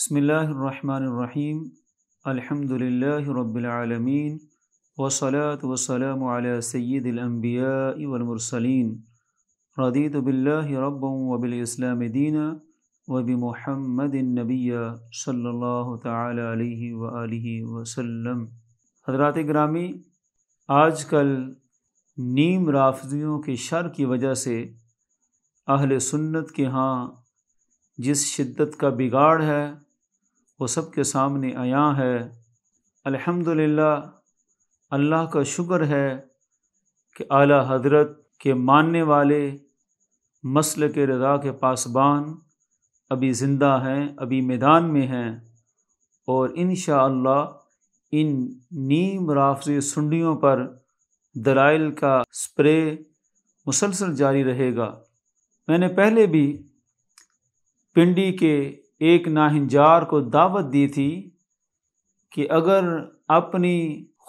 بسم اللہ الرحمن الرحیم الحمد للہ رب العالمین و صلاۃ وسلم علیہ سید ردیت باللہ رب وبل اسلام ددین وب محمد النبی صلی اللہ تعالی علیہ وآلہ وسلم حضرات گرامی آج کل نیم رافضیوں کے شر کی وجہ سے اہل سنت کے ہاں جس شدت کا بگاڑ ہے وہ سب کے سامنے آیا ہے الحمد اللہ کا شکر ہے کہ اعلیٰ حضرت کے ماننے والے مسل کے رضا کے پاسبان ابھی زندہ ہیں ابھی میدان میں ہیں اور ان شاء اللہ ان نیم رافضی سنڈیوں پر دلائل کا اسپرے مسلسل جاری رہے گا میں نے پہلے بھی پنڈی کے ایک ناہنجار کو دعوت دی تھی کہ اگر اپنی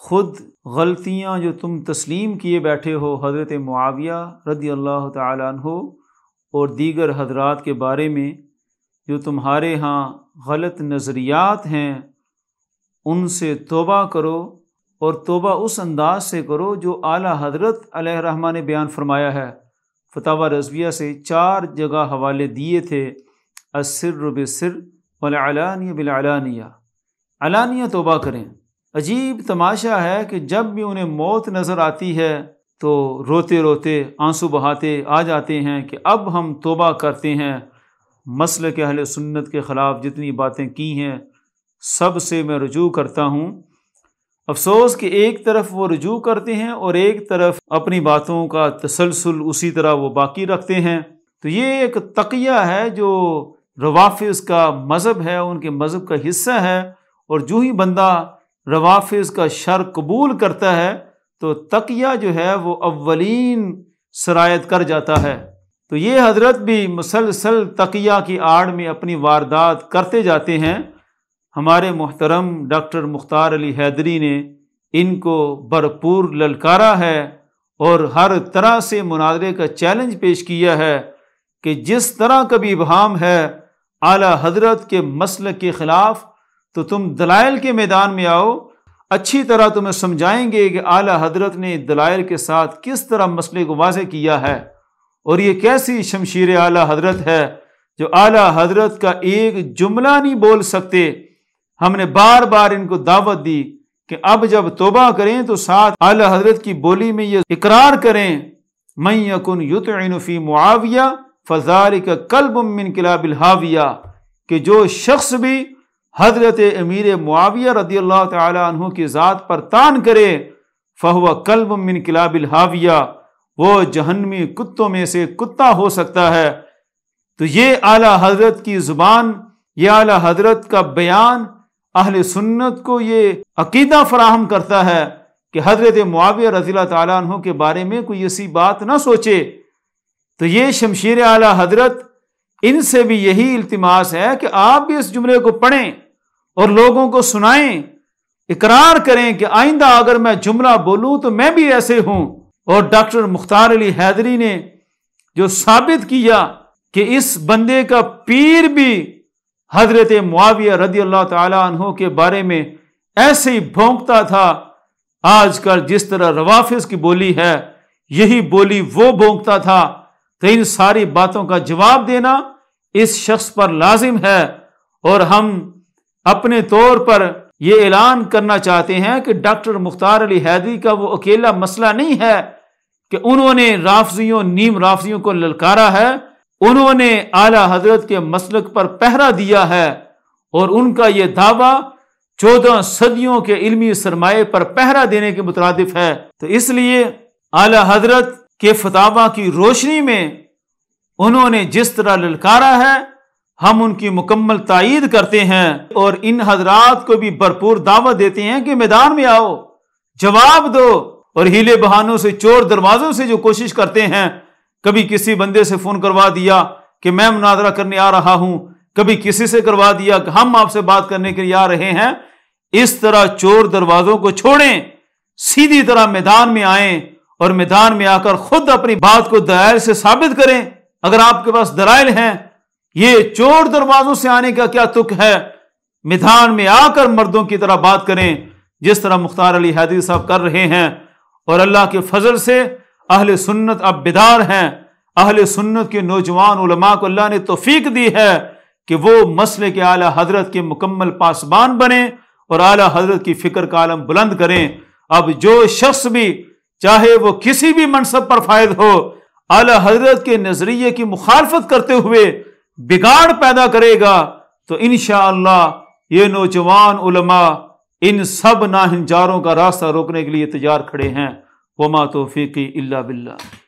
خود غلطیاں جو تم تسلیم کیے بیٹھے ہو حضرت معاویہ رضی اللہ تعالیٰ عنہ اور دیگر حضرات کے بارے میں جو تمہارے ہاں غلط نظریات ہیں ان سے توبہ کرو اور توبہ اس انداز سے کرو جو اعلیٰ حضرت علیہ رحمٰ نے بیان فرمایا ہے فتح رضویہ سے چار جگہ حوالے دیے تھے اسر بسر ولا بلا علانیہ توبہ کریں عجیب تماشا ہے کہ جب بھی انہیں موت نظر آتی ہے تو روتے روتے آنسو بہاتے آ جاتے ہیں کہ اب ہم توبہ کرتے ہیں مسل کے اہل سنت کے خلاف جتنی باتیں کی ہیں سب سے میں رجوع کرتا ہوں افسوس کہ ایک طرف وہ رجوع کرتے ہیں اور ایک طرف اپنی باتوں کا تسلسل اسی طرح وہ باقی رکھتے ہیں تو یہ ایک تقیہ ہے جو روافظ کا مذہب ہے ان کے مذہب کا حصہ ہے اور جو ہی بندہ روافظ کا شر قبول کرتا ہے تو تقیہ جو ہے وہ اولین سرایت کر جاتا ہے تو یہ حضرت بھی مسلسل تقیہ کی آڑ میں اپنی واردات کرتے جاتے ہیں ہمارے محترم ڈاکٹر مختار علی حیدری نے ان کو بھرپور للکارا ہے اور ہر طرح سے مناظرے کا چیلنج پیش کیا ہے کہ جس طرح کا بھی ابہام ہے اعلیٰ حضرت کے مسلک کے خلاف تو تم دلائل کے میدان میں آؤ اچھی طرح تمہیں سمجھائیں گے کہ اعلیٰ حضرت نے دلائل کے ساتھ کس طرح مسئلے کو واضح کیا ہے اور یہ کیسی شمشیر اعلیٰ حضرت ہے جو اعلیٰ حضرت کا ایک جملہ نہیں بول سکتے ہم نے بار بار ان کو دعوت دی کہ اب جب توبہ کریں تو ساتھ اعلیٰ حضرت کی بولی میں یہ اقرار کریں میں یقن فی معاویہ فضار کا کلب کلاب الحاویہ کہ جو شخص بھی حضرت امیر معاویہ رضی اللہ تعالی عنہ کی ذات پر تان کرے فہو کلب کلاب الحاویہ وہ جہنمی کتوں میں سے کتا ہو سکتا ہے تو یہ اعلیٰ حضرت کی زبان یہ اعلیٰ حضرت کا بیان اہل سنت کو یہ عقیدہ فراہم کرتا ہے کہ حضرت معاویہ رضی اللہ تعالیٰ عنہ کے بارے میں کوئی ایسی بات نہ سوچے تو یہ شمشیر اعلیٰ حضرت ان سے بھی یہی التماس ہے کہ آپ بھی اس جملے کو پڑھیں اور لوگوں کو سنائیں اقرار کریں کہ آئندہ اگر میں جملہ بولوں تو میں بھی ایسے ہوں اور ڈاکٹر مختار علی حیدری نے جو ثابت کیا کہ اس بندے کا پیر بھی حضرت معاویہ رضی اللہ تعالیٰ عنہ کے بارے میں ایسے ہی بھونکتا تھا آج کل جس طرح روافظ کی بولی ہے یہی بولی وہ بھونکتا تھا تو ان ساری باتوں کا جواب دینا اس شخص پر لازم ہے اور ہم اپنے طور پر یہ اعلان کرنا چاہتے ہیں کہ ڈاکٹر مختار علی حیدری کا وہ اکیلا مسئلہ نہیں ہے کہ انہوں نے رافضیوں نیم رافضیوں کو للکارا ہے انہوں نے اعلی حضرت کے مسلک پر پہرا دیا ہے اور ان کا یہ دعویٰ چودہ صدیوں کے علمی سرمایہ پر پہرا دینے کے مترادف ہے تو اس لیے اعلی حضرت کہ فتح کی روشنی میں انہوں نے جس طرح للکارا ہے ہم ان کی مکمل تائید کرتے ہیں اور ان حضرات کو بھی بھرپور دعوت دیتے ہیں کہ میدان میں آؤ جواب دو اور ہیلے بہانوں سے چور دروازوں سے جو کوشش کرتے ہیں کبھی کسی بندے سے فون کروا دیا کہ میں مناظرہ کرنے آ رہا ہوں کبھی کسی سے کروا دیا کہ ہم آپ سے بات کرنے کے لیے آ رہے ہیں اس طرح چور دروازوں کو چھوڑیں سیدھی طرح میدان میں آئیں اور میدان میں آ کر خود اپنی بات کو دلائل سے ثابت کریں اگر آپ کے پاس دلائل ہیں یہ چور دروازوں سے آنے کا کیا تک ہے میدان میں آ کر مردوں کی طرح بات کریں جس طرح مختار علی حیدری صاحب کر رہے ہیں اور اللہ کے فضل سے اہل سنت اب بیدار ہیں اہل سنت کے نوجوان علماء کو اللہ نے توفیق دی ہے کہ وہ مسئلے کے اعلیٰ حضرت کے مکمل پاسبان بنیں اور اعلیٰ حضرت کی فکر کا عالم بلند کریں اب جو شخص بھی چاہے وہ کسی بھی منصب پر فائد ہو اعلی حضرت کے نظریے کی مخالفت کرتے ہوئے بگاڑ پیدا کرے گا تو انشاءاللہ اللہ یہ نوجوان علماء ان سب ناہنجاروں کا راستہ روکنے کے لیے تیار کھڑے ہیں وما توفیقی اللہ بلّہ